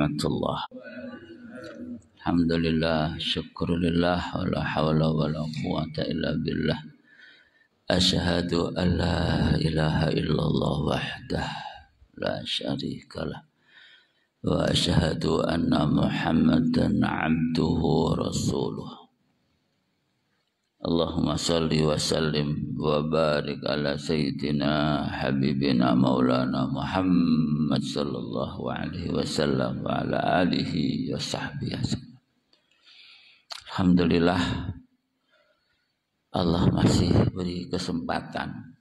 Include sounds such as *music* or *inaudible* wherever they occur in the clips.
ورحمة الله الحمد لله شكر لله ولا حول ولا قوة إلا بالله أشهد أن لا إله إلا الله وحده لا شريك له وأشهد أن محمدا عبده ورسوله Allahumma salli wa sallim wa barik ala sayyidina habibina maulana Muhammad sallallahu alaihi wasallam wa ala alihi wa sahbihi Alhamdulillah Allah masih beri kesempatan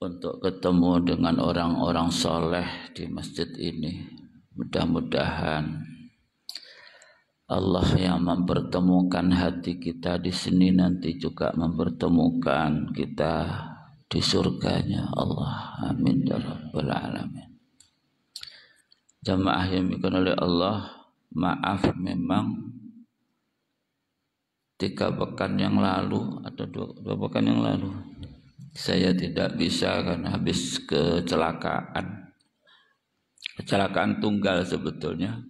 untuk ketemu dengan orang-orang soleh di masjid ini. Mudah-mudahan Allah yang mempertemukan hati kita di sini nanti juga mempertemukan kita di surganya Allah amin ya rabbal alamin jamaah yang dikenal oleh Allah maaf memang tiga pekan yang lalu atau dua, dua pekan yang lalu saya tidak bisa karena habis kecelakaan kecelakaan tunggal sebetulnya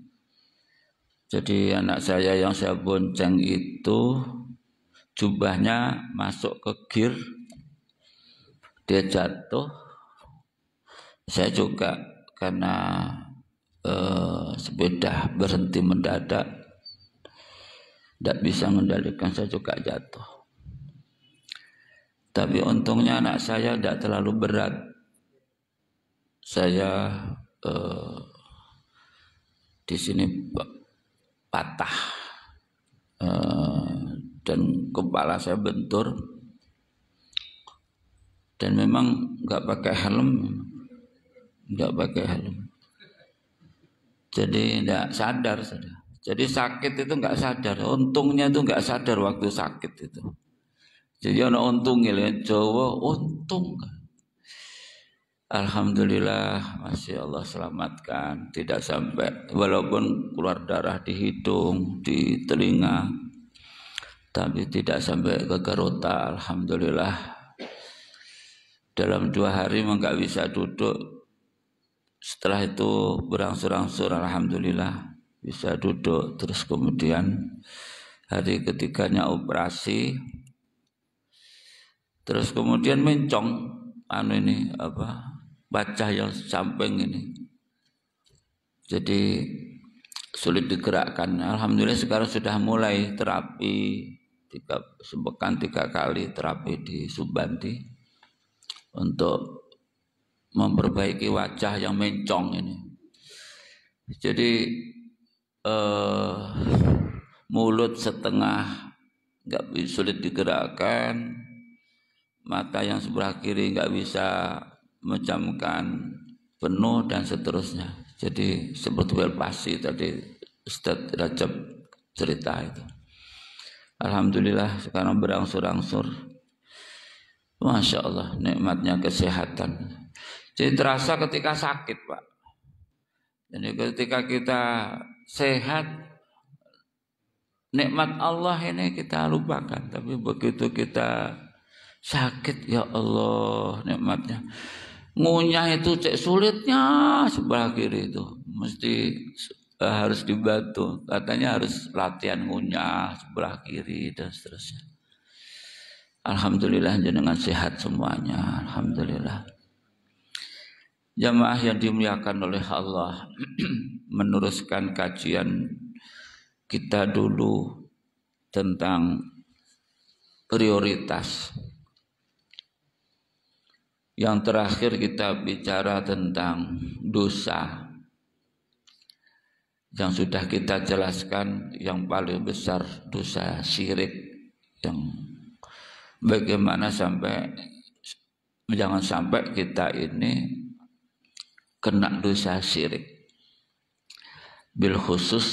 jadi anak saya yang saya bonceng itu jubahnya masuk ke gear, dia jatuh. Saya juga karena eh, sepeda berhenti mendadak, tidak bisa mengendalikan saya juga jatuh. Tapi untungnya anak saya tidak terlalu berat. Saya eh, di sini patah e, dan kepala saya bentur dan memang nggak pakai helm nggak pakai helm jadi nggak sadar sudah jadi sakit itu nggak sadar untungnya itu nggak sadar waktu sakit itu jadi ono untung ya Jawa untung Alhamdulillah masih Allah selamatkan tidak sampai walaupun keluar darah dihitung di telinga tapi tidak sampai ke kerota Alhamdulillah dalam dua hari nggak bisa duduk setelah itu berangsur-angsur Alhamdulillah bisa duduk terus kemudian hari ketiganya operasi terus kemudian mencong anu ini apa baca yang samping ini. Jadi sulit digerakkan. Alhamdulillah sekarang sudah mulai terapi tiga sepekan tiga kali terapi di Subanti untuk memperbaiki wajah yang mencong ini. Jadi eh, mulut setengah nggak sulit digerakkan, mata yang sebelah kiri nggak bisa mencamkan penuh dan seterusnya. Jadi seperti pasti tadi Ustadz Rajab cerita itu. Alhamdulillah sekarang berangsur-angsur. Masya Allah nikmatnya kesehatan. Jadi terasa ketika sakit Pak. Jadi ketika kita sehat, nikmat Allah ini kita lupakan. Tapi begitu kita sakit ya Allah nikmatnya ngunyah itu cek sulitnya sebelah kiri itu mesti uh, harus dibantu katanya harus latihan ngunyah sebelah kiri dan seterusnya Alhamdulillah dengan sehat semuanya Alhamdulillah Jamaah yang dimuliakan oleh Allah *clears throat* meneruskan kajian kita dulu tentang prioritas yang terakhir kita bicara tentang dosa yang sudah kita jelaskan yang paling besar dosa syirik yang bagaimana sampai jangan sampai kita ini kena dosa syirik bil khusus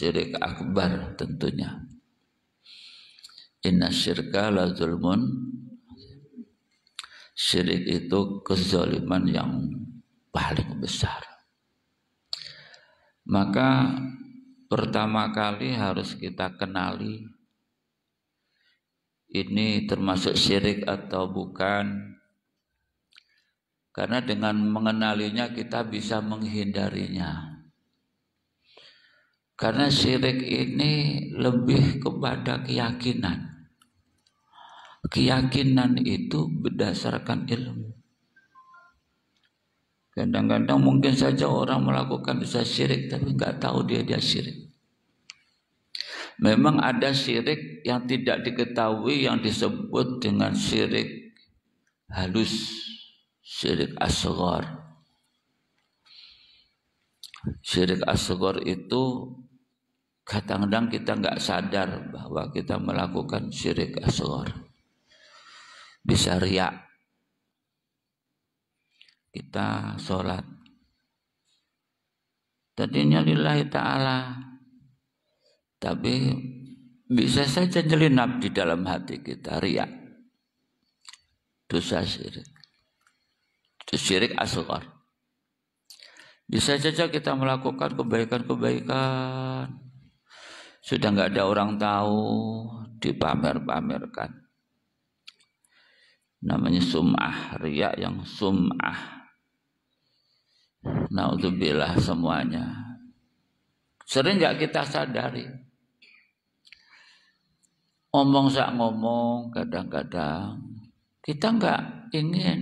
syirik akbar tentunya inna syirka la zulmun syirik itu kezaliman yang paling besar. Maka pertama kali harus kita kenali ini termasuk syirik atau bukan. Karena dengan mengenalinya kita bisa menghindarinya. Karena syirik ini lebih kepada keyakinan keyakinan itu berdasarkan ilmu. Kadang-kadang mungkin saja orang melakukan dosa syirik tapi nggak tahu dia dia syirik. Memang ada syirik yang tidak diketahui yang disebut dengan syirik halus, syirik asghar. Syirik asghar itu kadang-kadang kita nggak sadar bahwa kita melakukan syirik asghar bisa riak kita sholat tadinya lillahi ta'ala tapi bisa saja nyelinap di dalam hati kita riak dosa syirik itu syirik asukar. bisa saja kita melakukan kebaikan-kebaikan sudah nggak ada orang tahu dipamer-pamerkan namanya sum'ah riak yang sum'ah nah naudzubillah semuanya sering nggak kita sadari ngomong sak ngomong kadang-kadang kita nggak ingin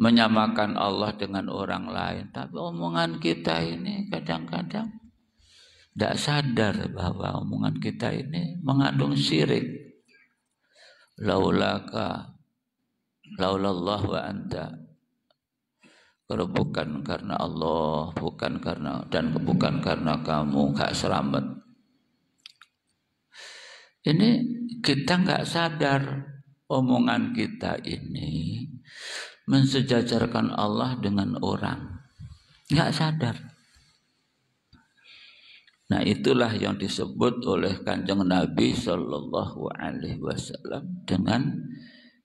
menyamakan Allah dengan orang lain tapi omongan kita ini kadang-kadang tidak sadar bahwa omongan kita ini mengandung syirik laulaka laulallah wa anta kalau bukan karena Allah bukan karena dan bukan karena kamu nggak selamat ini kita nggak sadar omongan kita ini mensejajarkan Allah dengan orang nggak sadar Nah itulah yang disebut oleh kanjeng Nabi Shallallahu Alaihi Wasallam dengan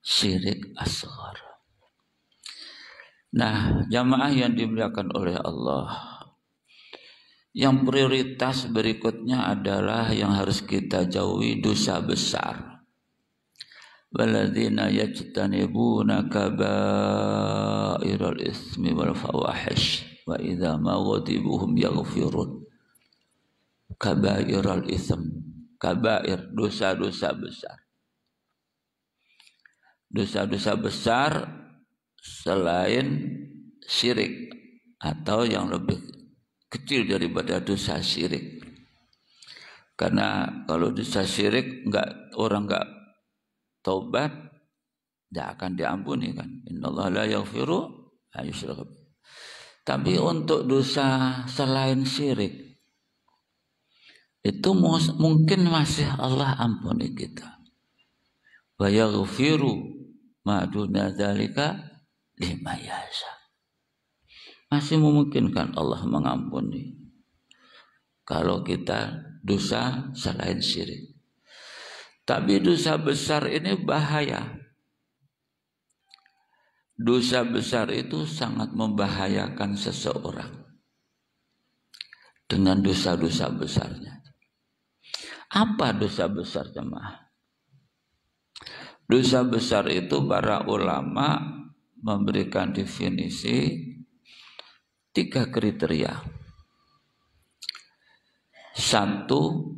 syirik asghar. Nah, jamaah yang dimuliakan oleh Allah. Yang prioritas berikutnya adalah yang harus kita jauhi dosa besar. Waladzina yajtanibuna kabairal ismi wal fawahish wa idza maghdibuhum yaghfirun. Kabairal ism, kabair dosa-dosa besar dosa-dosa besar selain syirik atau yang lebih kecil daripada dosa syirik. Karena kalau dosa syirik nggak orang nggak taubat tidak akan diampuni kan. Innallaha la yaghfiru Tapi untuk dosa selain syirik itu mungkin masih Allah ampuni kita. Wa yaghfiru ma'duda dzalika lima yasa. Masih memungkinkan Allah mengampuni. Kalau kita dosa selain syirik. Tapi dosa besar ini bahaya. Dosa besar itu sangat membahayakan seseorang. Dengan dosa-dosa besarnya. Apa dosa besar jemaah? Dosa besar itu para ulama memberikan definisi tiga kriteria. Satu,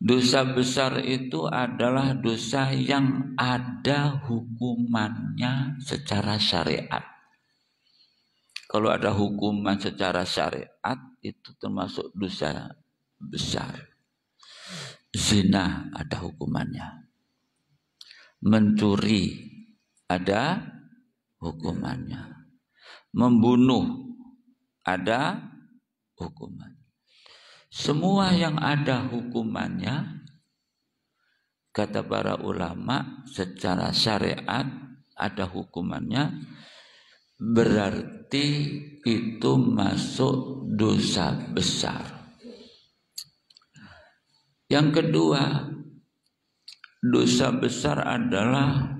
dosa besar itu adalah dosa yang ada hukumannya secara syariat. Kalau ada hukuman secara syariat itu termasuk dosa besar. Zina ada hukumannya mencuri ada hukumannya. Membunuh ada hukuman. Semua yang ada hukumannya kata para ulama secara syariat ada hukumannya berarti itu masuk dosa besar. Yang kedua, dosa besar adalah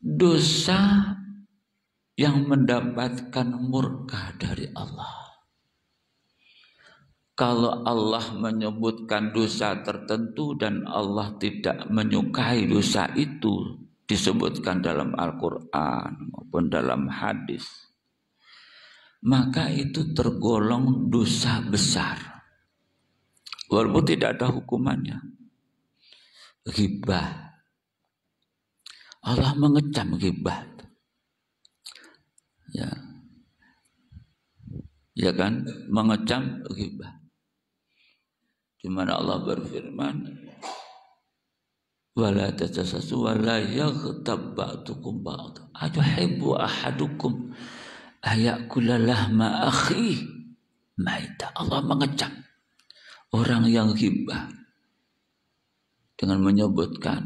dosa yang mendapatkan murka dari Allah. Kalau Allah menyebutkan dosa tertentu dan Allah tidak menyukai dosa itu disebutkan dalam Al-Quran maupun dalam hadis, maka itu tergolong dosa besar. Walaupun tidak ada hukumannya, ghibah. Allah mengecam ghibah. Ya. Ya kan? Mengecam ghibah. Cuman Allah berfirman, wala wa la yaghtab ba'dukum ba'd atuhibbu ahadukum ayakula lahma akhi maita Allah mengecam orang yang ghibah dengan menyebutkan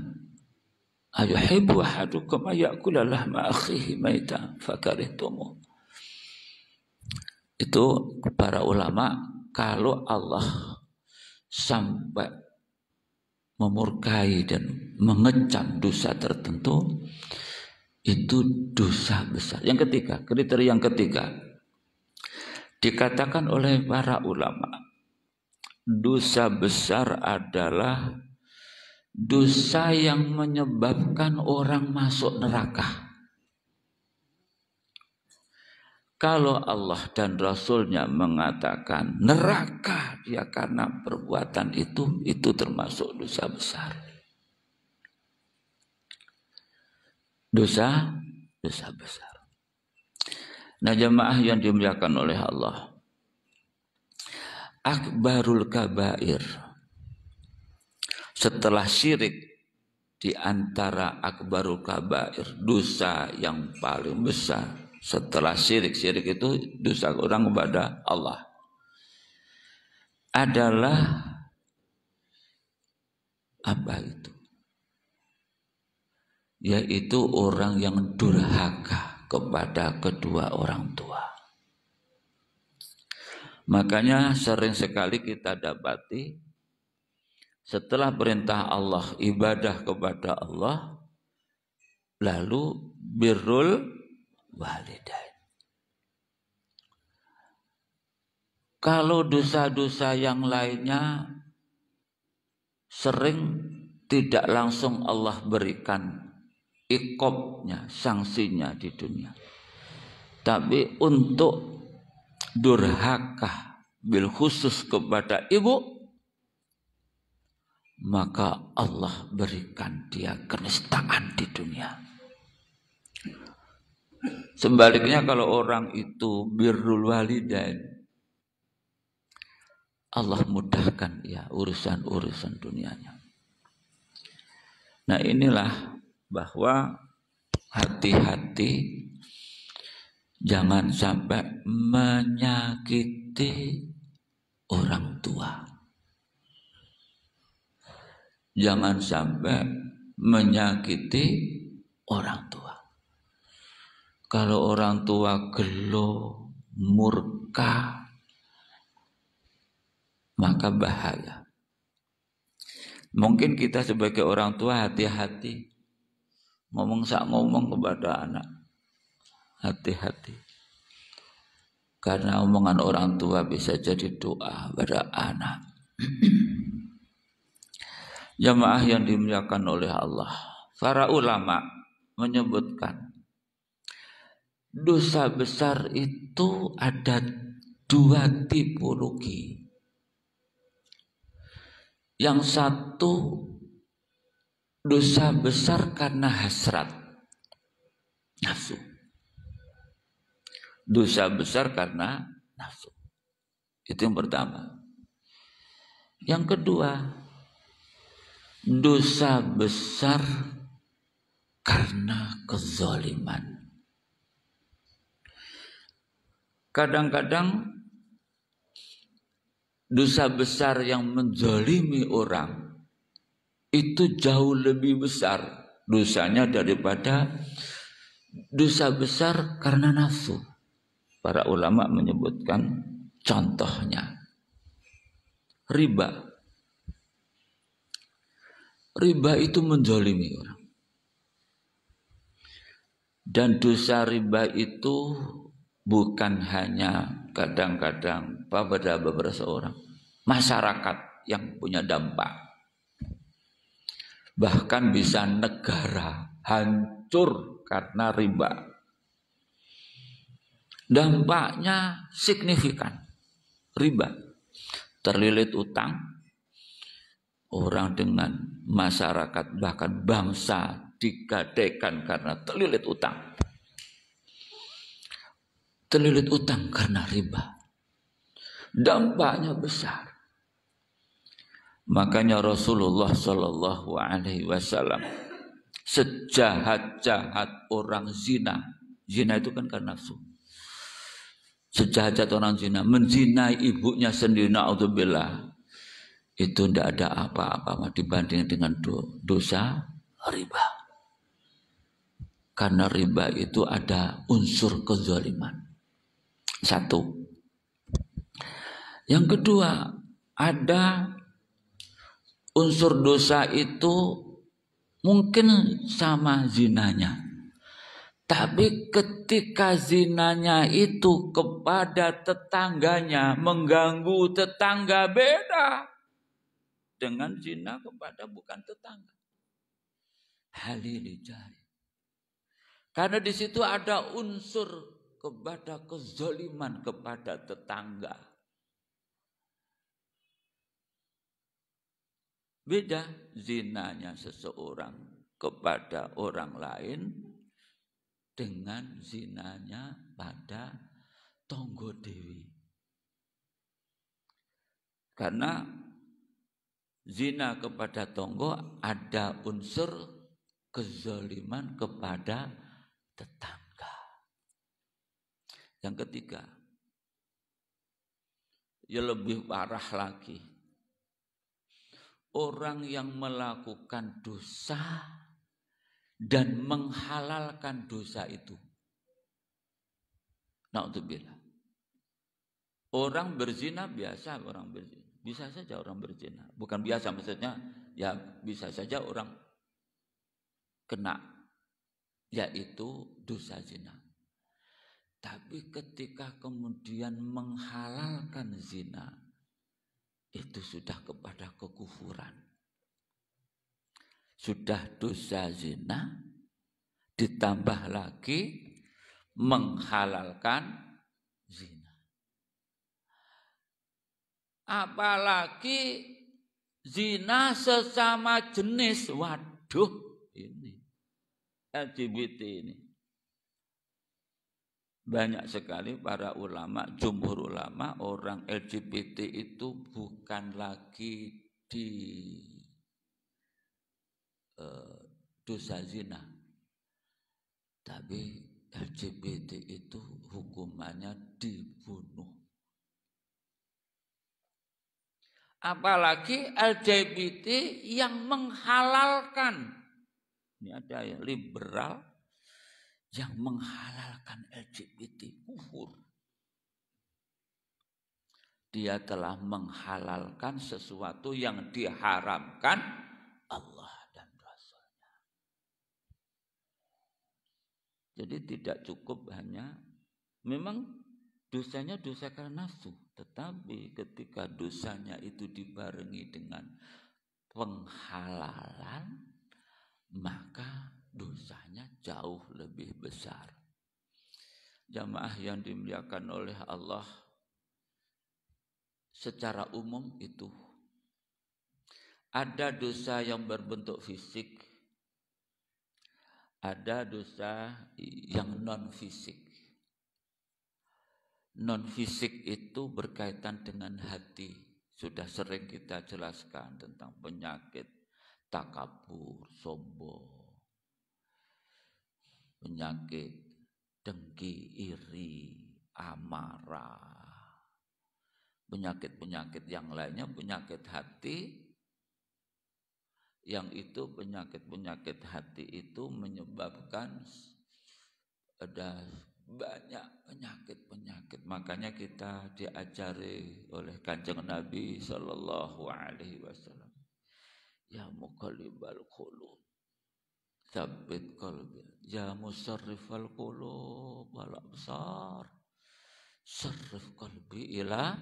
ayuhibbu ahadukum ayakula lahma ma'akhir maita fakarihtumu itu para ulama kalau Allah sampai memurkai dan mengecam dosa tertentu itu dosa besar. Yang ketiga, kriteria yang ketiga dikatakan oleh para ulama dosa besar adalah dosa yang menyebabkan orang masuk neraka. Kalau Allah dan Rasulnya mengatakan neraka ya karena perbuatan itu, itu termasuk dosa besar. Dosa, dosa besar. Nah jamaah yang dimuliakan oleh Allah. Akbarul kabair setelah syirik di antara akbarul kabair dosa yang paling besar setelah syirik syirik itu dosa orang kepada Allah adalah apa itu yaitu orang yang durhaka kepada kedua orang tua makanya sering sekali kita dapati setelah perintah Allah ibadah kepada Allah lalu birrul walidain kalau dosa-dosa yang lainnya sering tidak langsung Allah berikan ikopnya sanksinya di dunia. Tapi untuk durhaka bil khusus kepada ibu maka Allah berikan dia kenistaan di dunia. Sebaliknya kalau orang itu birrul walidain, Allah mudahkan ya urusan-urusan dunianya. Nah inilah bahwa hati-hati jangan sampai menyakiti orang tua. Jangan sampai menyakiti orang tua. Kalau orang tua gelo, murka, maka bahaya. Mungkin kita sebagai orang tua hati-hati ngomong sak ngomong kepada anak. Hati-hati. Karena omongan orang tua bisa jadi doa pada anak. *clears throat* jamaah yang dimuliakan oleh Allah. Para ulama menyebutkan dosa besar itu ada dua tipologi. Yang satu dosa besar karena hasrat nafsu. Dosa besar karena nafsu. Itu yang pertama. Yang kedua, dosa besar karena kezaliman. Kadang-kadang dosa besar yang menzalimi orang itu jauh lebih besar dosanya daripada dosa besar karena nafsu. Para ulama menyebutkan contohnya riba riba itu menzolimi orang. Dan dosa riba itu bukan hanya kadang-kadang pada beberapa orang, masyarakat yang punya dampak. Bahkan bisa negara hancur karena riba. Dampaknya signifikan. Riba terlilit utang, orang dengan masyarakat bahkan bangsa digadaikan karena terlilit utang. Terlilit utang karena riba. Dampaknya besar. Makanya Rasulullah Shallallahu Alaihi Wasallam sejahat-jahat orang zina, zina itu kan karena nafsu. Sejahat-jahat orang zina menzinai ibunya sendiri, naudzubillah, itu tidak ada apa-apa dibanding dengan dosa riba. Karena riba itu ada unsur kezaliman. Satu. Yang kedua, ada unsur dosa itu mungkin sama zinanya. Tapi ketika zinanya itu kepada tetangganya mengganggu tetangga beda dengan hmm. zina kepada bukan tetangga. Hal ini jahil. Karena di situ ada unsur kepada kezoliman kepada tetangga. Beda zinanya seseorang kepada orang lain dengan zinanya pada tonggo dewi. Karena zina kepada tonggo ada unsur kezaliman kepada tetangga. Yang ketiga, ya lebih parah lagi. Orang yang melakukan dosa dan menghalalkan dosa itu. Nah untuk bila Orang berzina biasa orang berzina. Bisa saja orang berzina. Bukan biasa maksudnya ya bisa saja orang kena yaitu dosa zina. Tapi ketika kemudian menghalalkan zina itu sudah kepada kekufuran. Sudah dosa zina ditambah lagi menghalalkan apalagi zina sesama jenis. Waduh, ini LGBT ini. Banyak sekali para ulama, jumhur ulama, orang LGBT itu bukan lagi di eh, dosa zina. Tapi LGBT itu hukumannya dibunuh. Apalagi LGBT yang menghalalkan. Ini ada yang liberal yang menghalalkan LGBT kufur. Dia telah menghalalkan sesuatu yang diharamkan Allah dan Rasulnya. Jadi tidak cukup hanya memang Dosanya dosa karena nafsu, tetapi ketika dosanya itu dibarengi dengan penghalalan, maka dosanya jauh lebih besar. Jamaah yang dimuliakan oleh Allah secara umum itu ada dosa yang berbentuk fisik, ada dosa yang non fisik non fisik itu berkaitan dengan hati. Sudah sering kita jelaskan tentang penyakit takabur, sombong, penyakit dengki, iri, amarah, penyakit-penyakit yang lainnya, penyakit hati, yang itu penyakit-penyakit hati itu menyebabkan ada banyak penyakit-penyakit. Makanya kita diajari oleh Kanjeng Nabi Shallallahu alaihi wasallam. Ya mukalibal qulub. Sabit kalbi Ya musarrifal qulub balak besar serif kalbi ila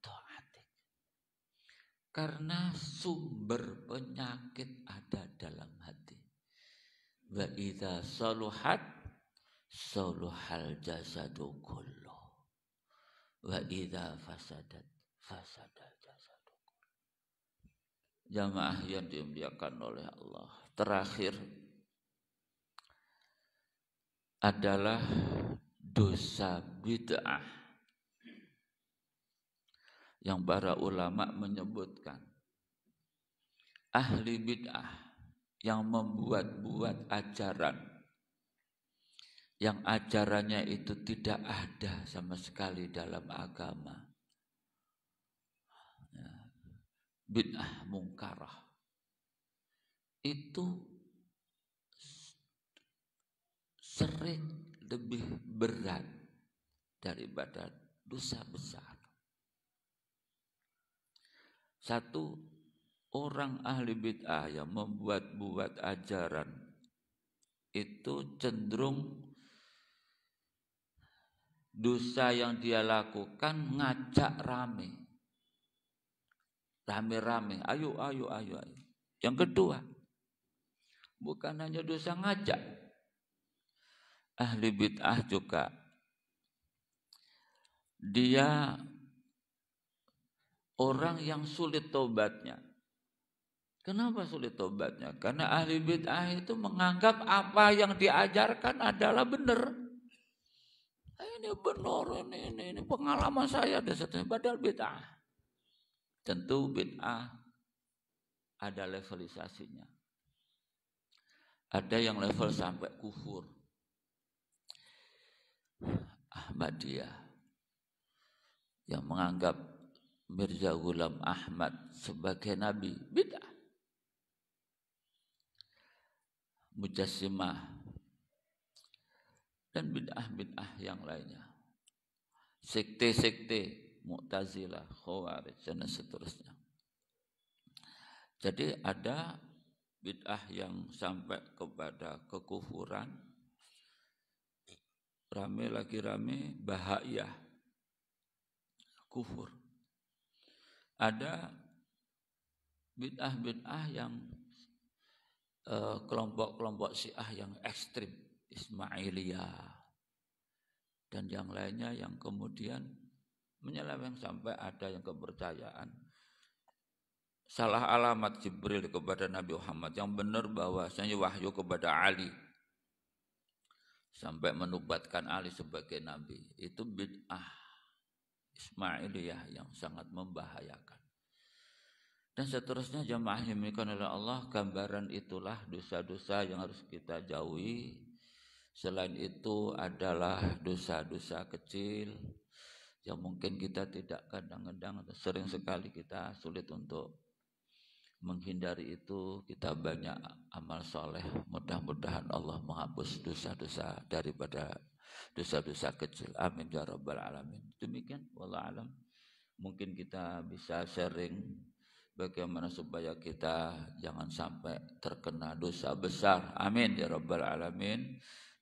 taatik. Karena sumber penyakit ada dalam hati. Wa idza saluhat soluhal jasadu kullu wa fasadat fasadal jamaah yang dimuliakan oleh Allah terakhir adalah dosa bid'ah yang para ulama menyebutkan ahli bid'ah yang membuat-buat ajaran yang ajarannya itu tidak ada sama sekali dalam agama. Ya. Bid'ah mungkarah. Itu sering lebih berat daripada dosa besar. Satu, orang ahli bid'ah yang membuat-buat ajaran itu cenderung dosa yang dia lakukan ngajak rame. Rame-rame, ayo, ayo, ayo, ayo. Yang kedua, bukan hanya dosa ngajak. Ahli bid'ah juga dia orang yang sulit tobatnya. Kenapa sulit tobatnya? Karena ahli bid'ah itu menganggap apa yang diajarkan adalah benar ini benar ini ini, ini pengalaman saya dan seterusnya badal bid'ah tentu bid'ah ada levelisasinya ada yang level sampai kufur Ahmadiyah yang menganggap Mirza Ghulam Ahmad sebagai nabi bid'ah Mujassimah dan bid'ah-bid'ah yang lainnya. Sekte-sekte, Mu'tazilah, Khawarij, dan seterusnya. Jadi ada bid'ah yang sampai kepada kekufuran, rame lagi rame bahaya, kufur. Ada bid'ah-bid'ah yang eh, kelompok-kelompok uh, siah yang ekstrim, Ismailiyah dan yang lainnya yang kemudian menyeleweng sampai ada yang kepercayaan salah alamat Jibril kepada Nabi Muhammad yang benar bahwa saya wahyu kepada Ali sampai menubatkan Ali sebagai nabi itu bid'ah Ismailiyah yang sangat membahayakan dan seterusnya jamaah yang oleh Allah gambaran itulah dosa-dosa yang harus kita jauhi Selain itu adalah dosa-dosa kecil yang mungkin kita tidak kadang-kadang atau sering sekali kita sulit untuk menghindari itu kita banyak amal soleh mudah-mudahan Allah menghapus dosa-dosa daripada dosa-dosa kecil amin ya rabbal alamin demikian wallah alam mungkin kita bisa sharing bagaimana supaya kita jangan sampai terkena dosa besar amin ya rabbal alamin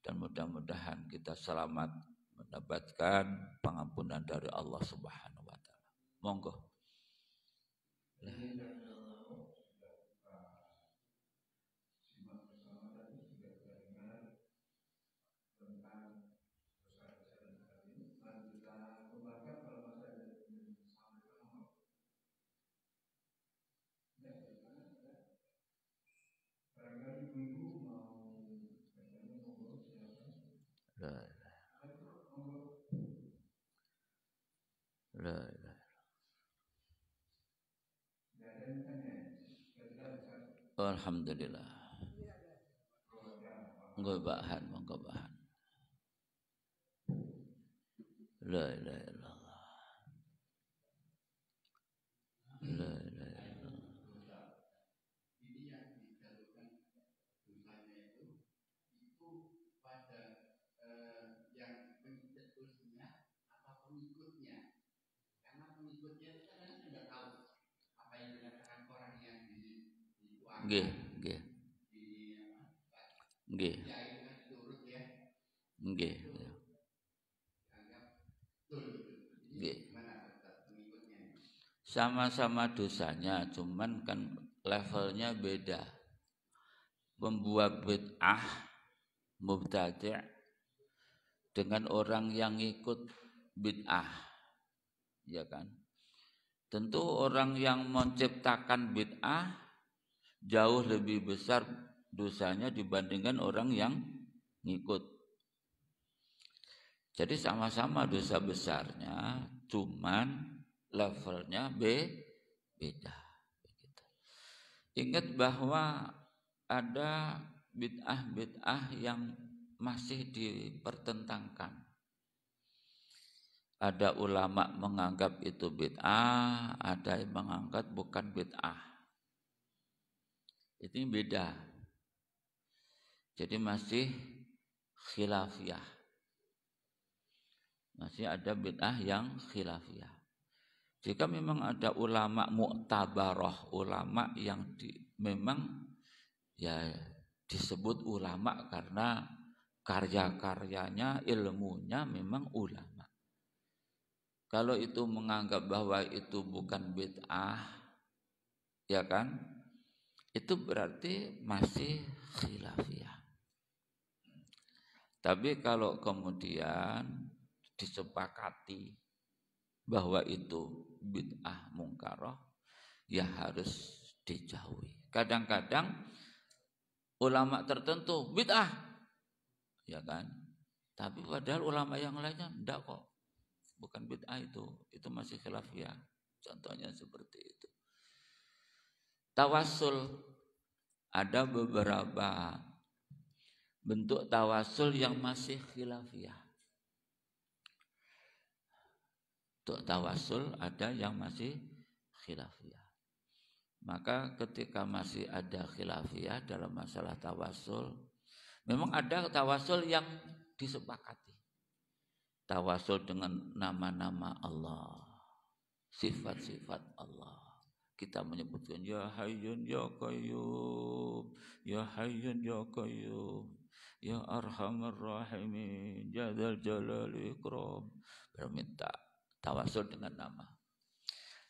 dan mudah-mudahan kita selamat mendapatkan pengampunan dari Allah Subhanahu wa taala. Monggo. Alhamdulillah. Monggo bahan, monggo bahan. La ilaha illallah. La ilaha G, G, G, ya. G, Sama-sama dosanya, cuman kan levelnya beda. membuat bid'ah mubtadi' dengan orang yang ikut bid'ah. Ya kan? Tentu orang yang menciptakan bid'ah jauh lebih besar dosanya dibandingkan orang yang ngikut. Jadi sama-sama dosa besarnya, cuman levelnya B beda. Ingat bahwa ada bid'ah-bid'ah yang masih dipertentangkan. Ada ulama menganggap itu bid'ah, ada yang menganggap bukan bid'ah. Itu beda. Jadi masih khilafiyah. Masih ada bid'ah yang khilafiyah. Jika memang ada ulama muktabaroh, ulama yang di, memang ya disebut ulama karena karya-karyanya, ilmunya memang ulama. Kalau itu menganggap bahwa itu bukan bid'ah, ya kan? itu berarti masih khilafiyah. Tapi kalau kemudian disepakati bahwa itu bid'ah mungkaroh, ya harus dijauhi. Kadang-kadang ulama tertentu bid'ah, ya kan? Tapi padahal ulama yang lainnya tidak kok. Bukan bid'ah itu, itu masih khilafiyah. Contohnya seperti itu. Tawasul ada beberapa bentuk tawasul yang masih khilafiyah. Untuk tawasul ada yang masih khilafiyah. Maka ketika masih ada khilafiyah dalam masalah tawasul, memang ada tawasul yang disepakati. Tawasul dengan nama-nama Allah, sifat-sifat Allah kita menyebutkan ya hayyun ya qayyum ya hayyun ya qayyum ya arhamar rahimin ya dzal jalali ikram berminta tawasul dengan nama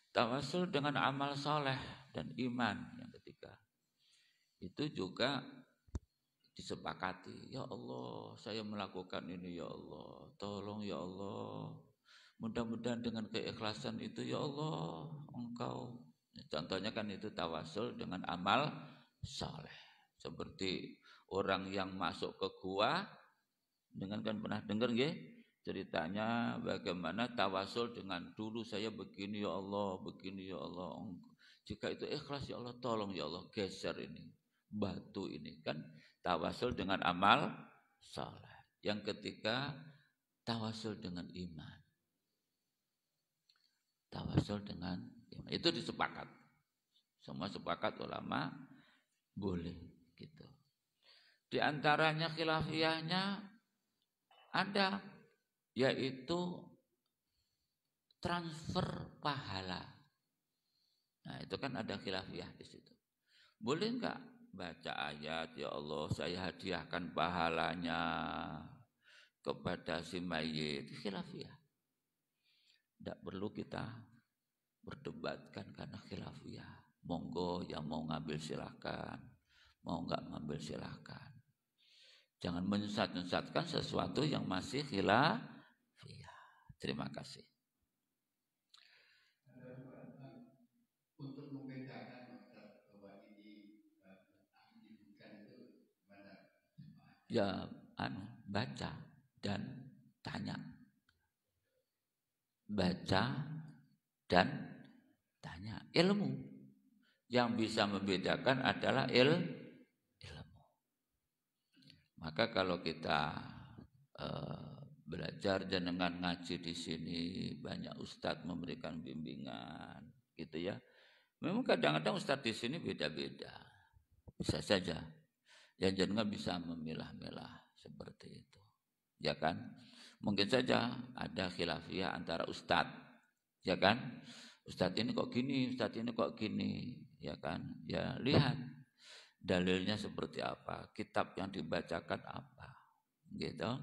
tawasul dengan amal soleh dan iman yang ketiga itu juga disepakati ya Allah saya melakukan ini ya Allah tolong ya Allah mudah-mudahan dengan keikhlasan itu ya Allah engkau Contohnya kan itu tawasul dengan amal soleh. Seperti orang yang masuk ke gua, dengan kan pernah dengar nggih ceritanya bagaimana tawasul dengan dulu saya begini ya Allah, begini ya Allah. Jika itu ikhlas ya Allah, tolong ya Allah geser ini batu ini kan tawasul dengan amal soleh. Yang ketika tawasul dengan iman. Tawasul dengan iman. Itu disepakat. Semua sepakat ulama boleh gitu. Di antaranya khilafiyahnya ada yaitu transfer pahala. Nah, itu kan ada khilafiyah di situ. Boleh enggak baca ayat ya Allah saya hadiahkan pahalanya kepada si mayit khilafiyah. Tidak perlu kita berdebatkan karena khilafiyah monggo yang mau ngambil silahkan mau nggak ngambil silahkan jangan menyesat-nyesatkan sesuatu yang masih hilang ya, terima kasih eh, ya anu baca dan tanya baca dan tanya ilmu yang bisa membedakan adalah il ilmu. Maka kalau kita uh, belajar jenengan ngaji di sini banyak ustadz memberikan bimbingan gitu ya. Memang kadang-kadang ustadz di sini beda-beda. Bisa saja. Yang jenengan bisa memilah-milah seperti itu. Ya kan? Mungkin saja ada khilafiah antara ustadz. Ya kan? Ustadz ini kok gini, Ustadz ini kok gini, ya kan? Ya lihat dalilnya seperti apa, kitab yang dibacakan apa, gitu.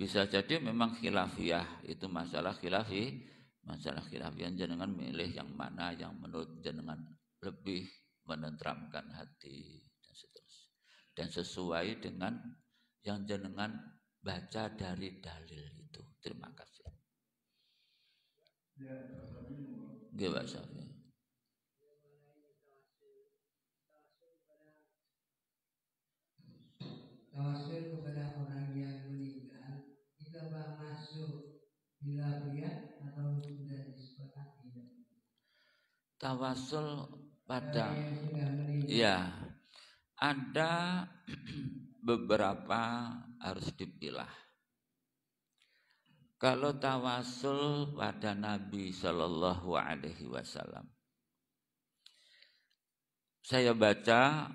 Bisa jadi memang khilafiyah itu masalah khilafi, masalah khilafiyah jenengan milih yang mana yang menurut jenengan lebih menentramkan hati dan seterusnya. Dan sesuai dengan yang jenengan baca dari dalil itu. Terima kasih. Ya, Nggih Pak Tawasul kepada orang yang meninggal ditambah masuk bila bilariat atau sudah disepakati. Tawasul pada ya ada *clears throat* beberapa harus dipilah kalau tawasul pada Nabi Shallallahu Alaihi Wasallam, saya baca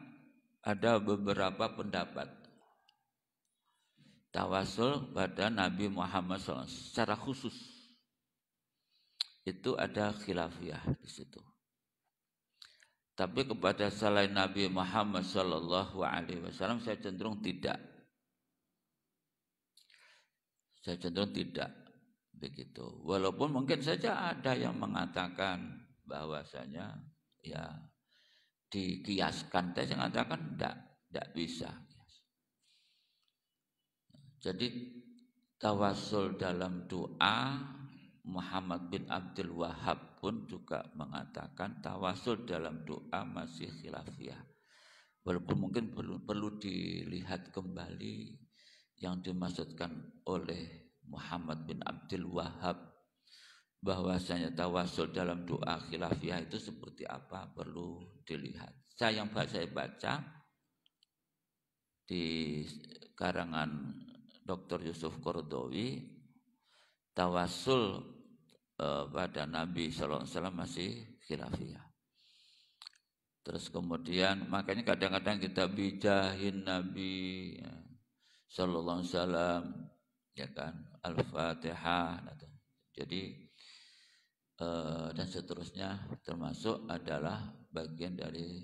ada beberapa pendapat tawasul pada Nabi Muhammad SAW secara khusus itu ada khilafiyah di situ. Tapi kepada selain Nabi Muhammad Shallallahu Alaihi Wasallam saya cenderung tidak saya cenderung tidak begitu. Walaupun mungkin saja ada yang mengatakan bahwasanya ya dikiaskan. Saya mengatakan tidak, tidak bisa. Jadi tawasul dalam doa Muhammad bin Abdul Wahab pun juga mengatakan tawasul dalam doa masih khilafiah. Walaupun mungkin perlu, perlu dilihat kembali yang dimaksudkan oleh Muhammad bin Abdul Wahab bahwasanya tawasul dalam doa khilafiyah itu seperti apa perlu dilihat. Saya yang saya baca di karangan Dr. Yusuf Kordowi tawasul eh, pada Nabi Shallallahu Alaihi Wasallam masih khilafiyah. Terus kemudian makanya kadang-kadang kita bijahin Nabi ya sallallahu alaihi wasallam ya kan al-fatihah nah jadi eh, dan seterusnya termasuk adalah bagian dari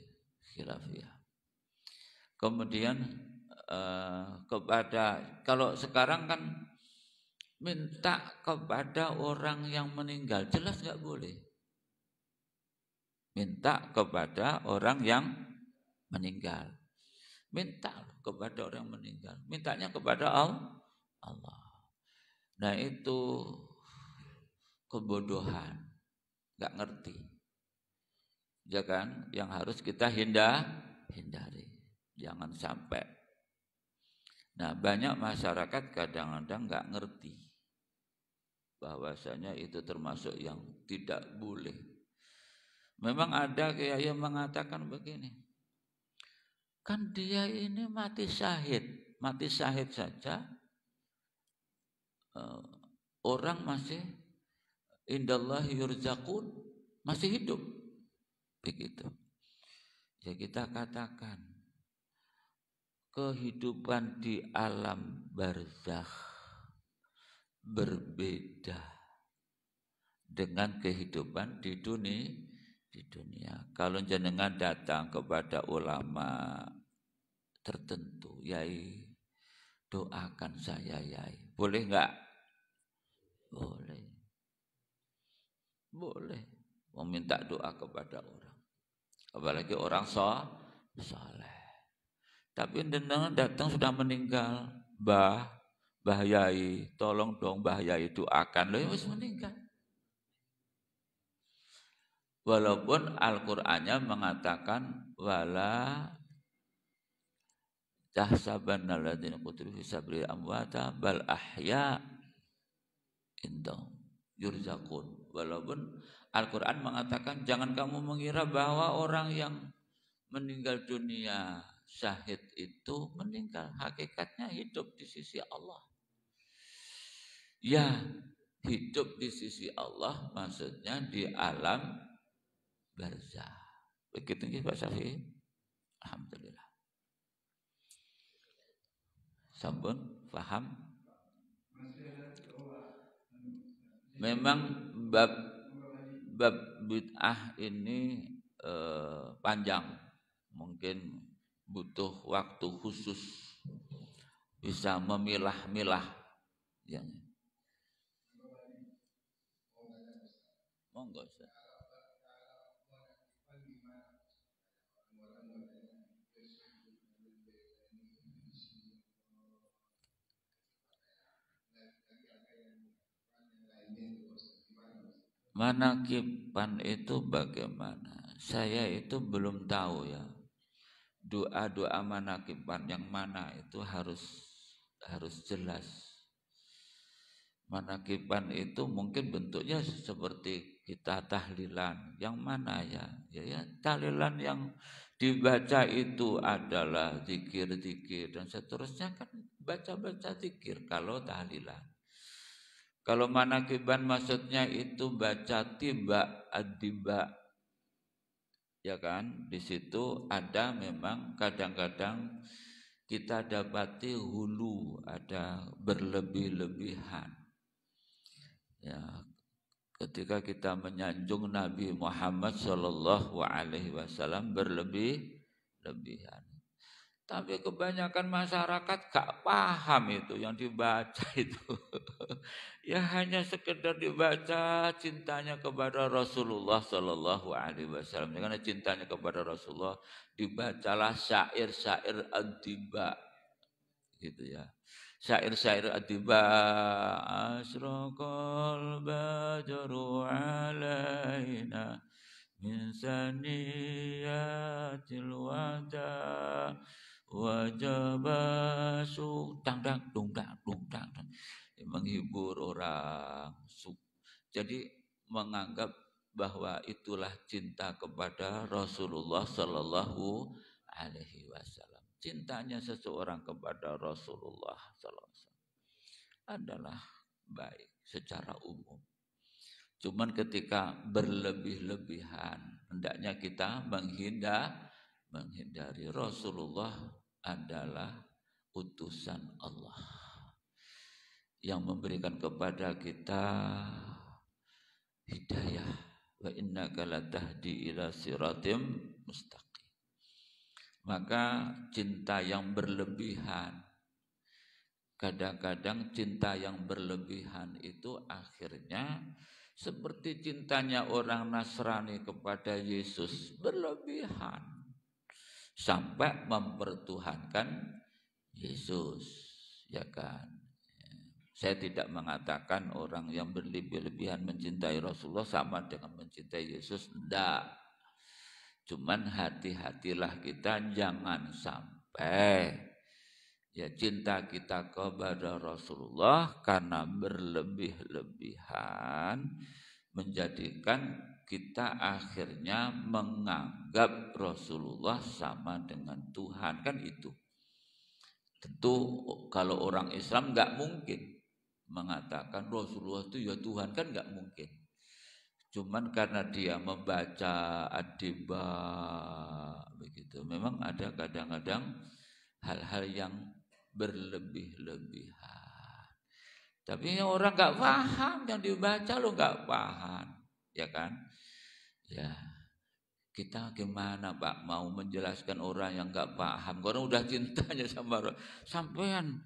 khilafiyah kemudian eh, kepada kalau sekarang kan minta kepada orang yang meninggal jelas nggak boleh minta kepada orang yang meninggal Minta kepada orang yang meninggal. Mintanya kepada Allah. Nah itu kebodohan. Gak ngerti. Ya kan? Yang harus kita hindar, hindari. Jangan sampai. Nah banyak masyarakat kadang-kadang gak ngerti. Bahwasanya itu termasuk yang tidak boleh. Memang ada kayak yang mengatakan begini. Kan dia ini mati syahid. Mati syahid saja eh, orang masih indallah yurzakun masih hidup. Begitu. Ya kita katakan kehidupan di alam barzakh berbeda dengan kehidupan di dunia di dunia. Kalau jenengan datang kepada ulama tertentu, yai doakan saya yai. Boleh enggak? Boleh. Boleh. Meminta doa kepada orang. Apalagi orang so, soleh. Tapi jenengan datang sudah meninggal. Bah, bahayai, tolong dong bahayai doakan. Loh, ya meninggal. Walaupun Al-Qur'annya mengatakan wala tahsabanna alladziina qutilu fi sabri amwata bal ahya indahum yurzakun. Walaupun Al-Qur'an mengatakan jangan kamu mengira bahwa orang yang meninggal dunia syahid itu meninggal hakikatnya hidup di sisi Allah ya hidup di sisi Allah maksudnya di alam barzah. Begitu nggih Pak Syafi'i. Alhamdulillah. Sampun paham? Memang bab bab bid'ah ini eh, panjang. Mungkin butuh waktu khusus bisa memilah-milah ya. Monggo. Manakipan itu bagaimana? Saya itu belum tahu ya. Doa-doa manakipan yang mana itu harus harus jelas. Manakipan itu mungkin bentuknya seperti kita tahlilan. Yang mana ya? Ya, ya tahlilan yang dibaca itu adalah zikir-zikir dan seterusnya kan baca-baca zikir kalau tahlilan. Kalau manakiban maksudnya itu baca tiba adiba. Ya kan? Di situ ada memang kadang-kadang kita dapati hulu, ada berlebih-lebihan. Ya, ketika kita menyanjung Nabi Muhammad Shallallahu Alaihi Wasallam berlebih-lebihan. Tapi kebanyakan masyarakat gak paham itu yang dibaca *laughs* itu. ya hanya sekedar dibaca cintanya kepada Rasulullah Shallallahu Alaihi Wasallam. Karena cintanya kepada Rasulullah dibacalah syair-syair adiba, gitu ya. Syair-syair adiba asrokol bajaru alaina min saniyatil wada' wajaba tang tang dung ya, menghibur orang jadi menganggap bahwa itulah cinta kepada Rasulullah Shallallahu Alaihi Wasallam cintanya seseorang kepada Rasulullah Shallallahu Alaihi Wasallam adalah baik secara umum Cuman ketika berlebih-lebihan, hendaknya kita menghindar, menghindari Rasulullah adalah utusan Allah yang memberikan kepada kita hidayah wa innaka latahdi ila mustaqim maka cinta yang berlebihan kadang-kadang cinta yang berlebihan itu akhirnya seperti cintanya orang Nasrani kepada Yesus berlebihan sampai mempertuhankan Yesus, ya kan? Saya tidak mengatakan orang yang berlebih-lebihan mencintai Rasulullah sama dengan mencintai Yesus, tidak. Cuman hati-hatilah kita jangan sampai ya cinta kita kepada Rasulullah karena berlebih-lebihan menjadikan kita akhirnya menganggap Rasulullah sama dengan Tuhan kan itu tentu kalau orang Islam nggak mungkin mengatakan Rasulullah itu ya Tuhan kan nggak mungkin cuman karena dia membaca adiba begitu memang ada kadang-kadang hal-hal yang berlebih-lebihan tapi orang nggak paham yang dibaca lo nggak paham, ya kan? Ya, kita gimana Pak mau menjelaskan orang yang nggak paham? Karena udah cintanya sama Rasul. Sampean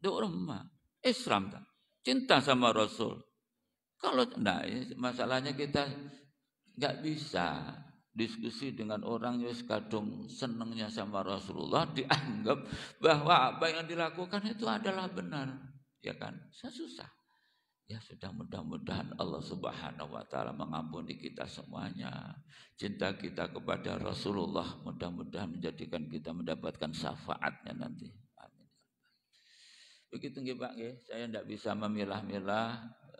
doa rumah Islam tak? cinta sama Rasul. Kalau nah, masalahnya kita nggak bisa diskusi dengan orang yang kadung senengnya sama Rasulullah dianggap bahwa apa yang dilakukan itu adalah benar ya kan? Saya susah. Ya sudah mudah-mudahan Allah Subhanahu wa taala mengampuni kita semuanya. Cinta kita kepada Rasulullah mudah-mudahan menjadikan kita mendapatkan syafaatnya nanti. Amin. Begitu nggih Pak nggih, saya tidak bisa memilah-milah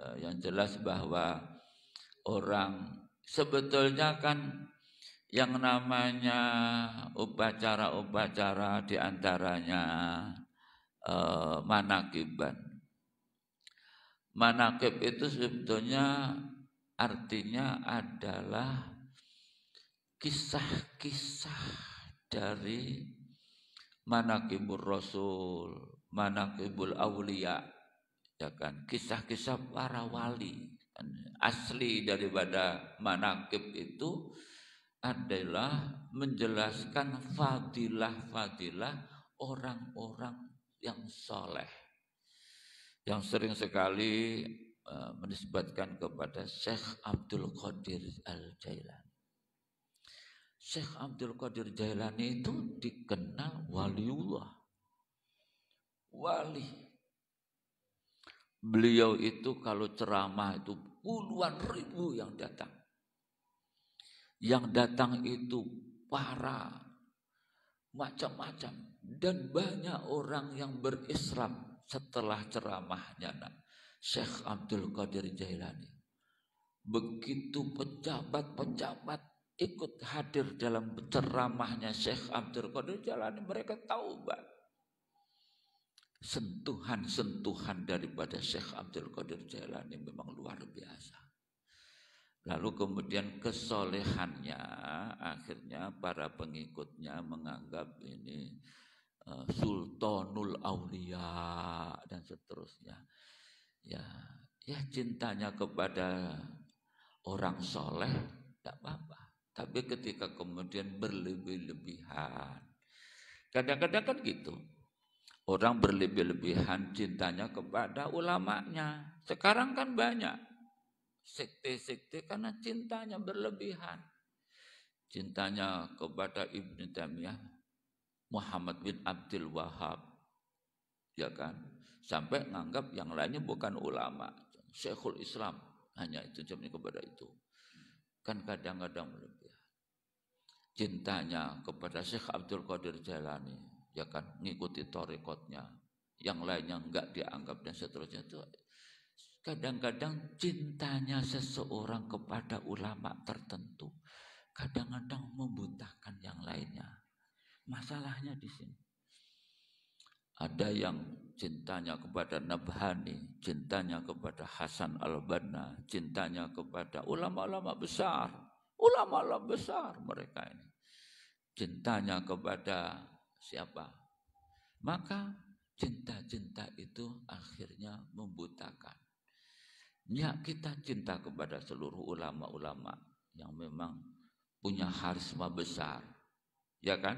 eh, yang jelas bahwa orang sebetulnya kan yang namanya upacara-upacara diantaranya eh, manakiban Manakib itu sebetulnya artinya adalah kisah-kisah dari manakibul rasul, manakibul awliya, ya kan? Kisah-kisah para wali. Kan? Asli daripada manakib itu adalah menjelaskan fadilah-fadilah orang-orang yang soleh yang sering sekali e, menisbatkan kepada Syekh Abdul Qadir Al-Jailani. Syekh Abdul Qadir Jailani itu dikenal waliullah. Wali. Beliau itu kalau ceramah itu puluhan ribu yang datang. Yang datang itu para macam-macam dan banyak orang yang berislam setelah ceramahnya nak, Syekh Abdul Qadir Jailani. Begitu pejabat-pejabat ikut hadir dalam ceramahnya Syekh Abdul Qadir Jailani, mereka tahu taubat. Sentuhan-sentuhan daripada Syekh Abdul Qadir Jailani memang luar biasa. Lalu kemudian kesolehannya akhirnya para pengikutnya menganggap ini Eh, sultanul Aulia dan seterusnya. Ya, ya cintanya kepada orang soleh tidak apa-apa. Tapi ketika kemudian berlebih-lebihan, kadang-kadang kan gitu. Orang berlebih-lebihan cintanya kepada ulamanya. Sekarang kan banyak sekte-sekte karena cintanya berlebihan. Cintanya kepada Ibnu Taimiyah Muhammad bin Abdul Wahab ya kan sampai menganggap yang lainnya bukan ulama Syekhul Islam hanya itu jamnya kepada itu kan kadang-kadang lebih cintanya kepada Syekh Abdul Qadir Jalani ya kan ngikuti torikotnya yang lainnya enggak dianggap dan seterusnya itu kadang-kadang cintanya seseorang kepada ulama tertentu kadang-kadang membutakan yang lainnya Masalahnya di sini. Ada yang cintanya kepada Nabhani, cintanya kepada Hasan al-Banna, cintanya kepada ulama-ulama besar. Ulama-ulama besar mereka ini. Cintanya kepada siapa? Maka cinta-cinta itu akhirnya membutakan. Ya kita cinta kepada seluruh ulama-ulama yang memang punya harisma besar. Ya kan?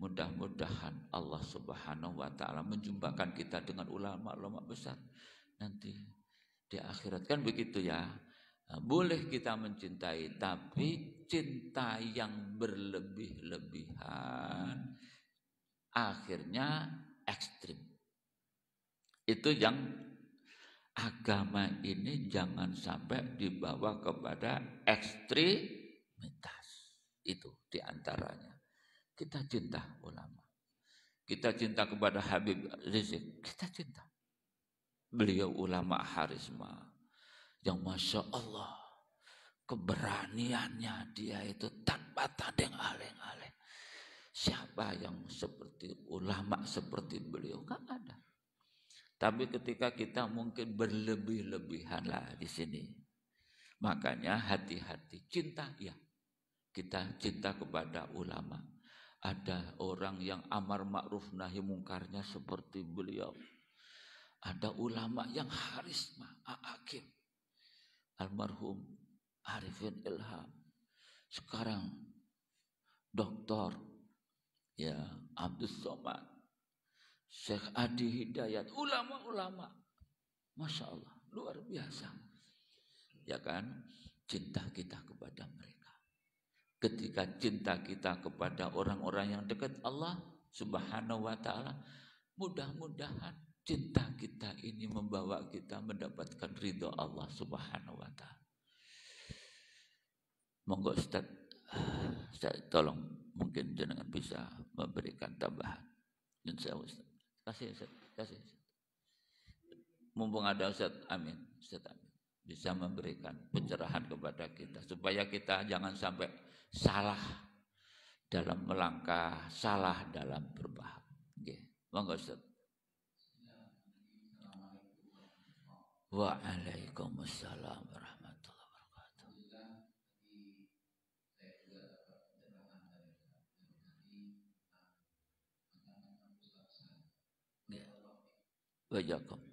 Mudah-mudahan Allah Subhanahu wa taala menjumpakan kita dengan ulama-ulama besar nanti di akhirat kan begitu ya. Boleh kita mencintai tapi cinta yang berlebih-lebihan akhirnya ekstrim. Itu yang agama ini jangan sampai dibawa kepada ekstremitas. Itu diantaranya. Kita cinta ulama. Kita cinta kepada Habib Rizik. Kita cinta. Beliau ulama harisma. Yang Masya Allah. Keberaniannya dia itu tanpa tandeng aleng-aleng. Siapa yang seperti ulama seperti beliau? Tidak ada. Tapi ketika kita mungkin berlebih-lebihan lah di sini. Makanya hati-hati. Cinta ya. Kita cinta kepada ulama ada orang yang amar ma'ruf nahi mungkarnya seperti beliau. Ada ulama yang harisma, A'akim. Almarhum Arifin Ilham. Sekarang doktor ya Abdus Somad. Syekh Adi Hidayat, ulama-ulama. Masya Allah, luar biasa. Ya kan? Cinta kita kepada mereka ketika cinta kita kepada orang-orang yang dekat Allah Subhanahu wa taala, mudah-mudahan cinta kita ini membawa kita mendapatkan ridho Allah Subhanahu wa taala. Monggo Ustaz, saya tolong mungkin jenengan bisa memberikan tambahan. Insya Allah Ustaz. Kasih Ustaz, kasih Mumpung ada Ustaz, amin. Ustaz amin. Bisa memberikan pencerahan kepada kita supaya kita jangan sampai salah dalam melangkah, salah dalam berbahak. Nggih. Monggo Ustaz. Waalaikumsalam warahmatullahi wabarakatuh. Waalaikumsalam.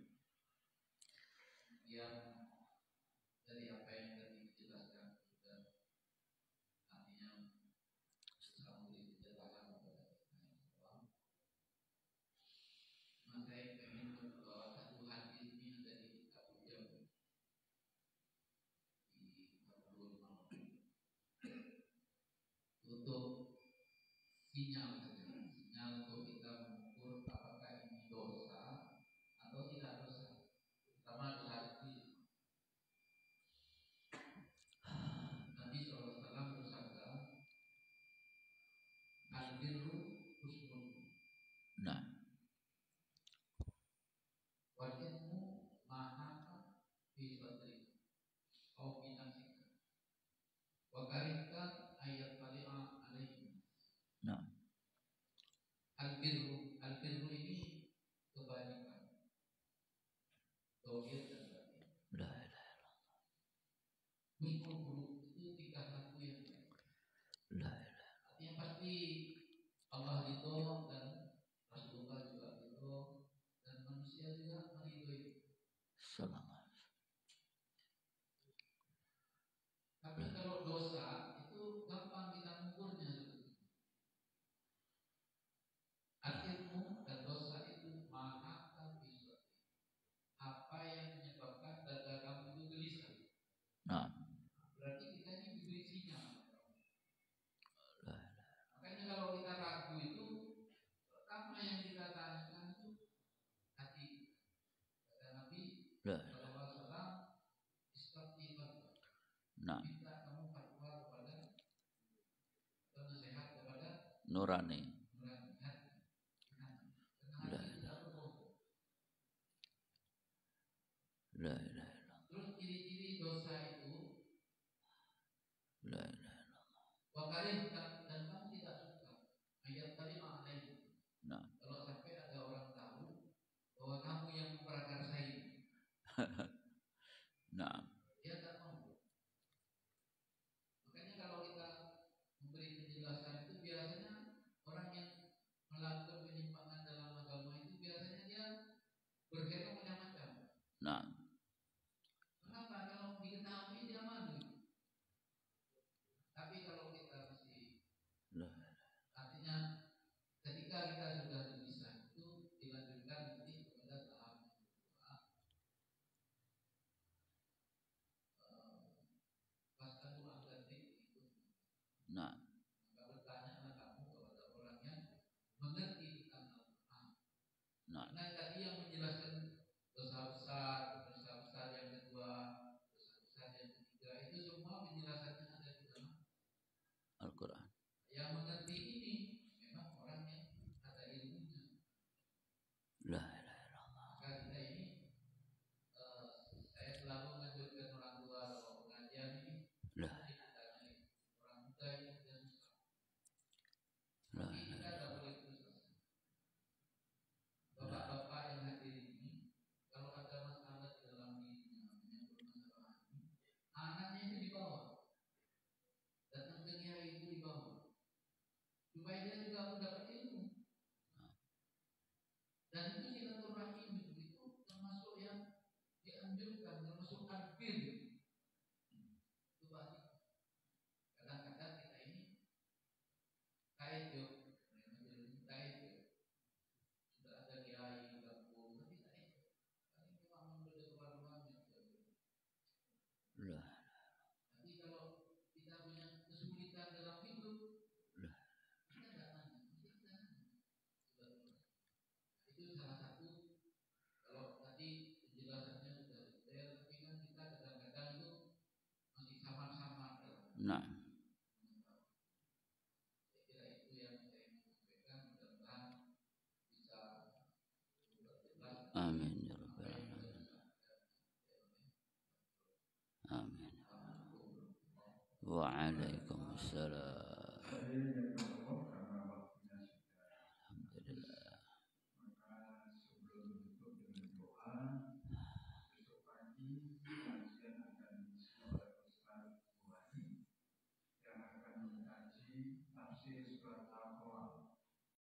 forgive nurani none والسلام *laughs*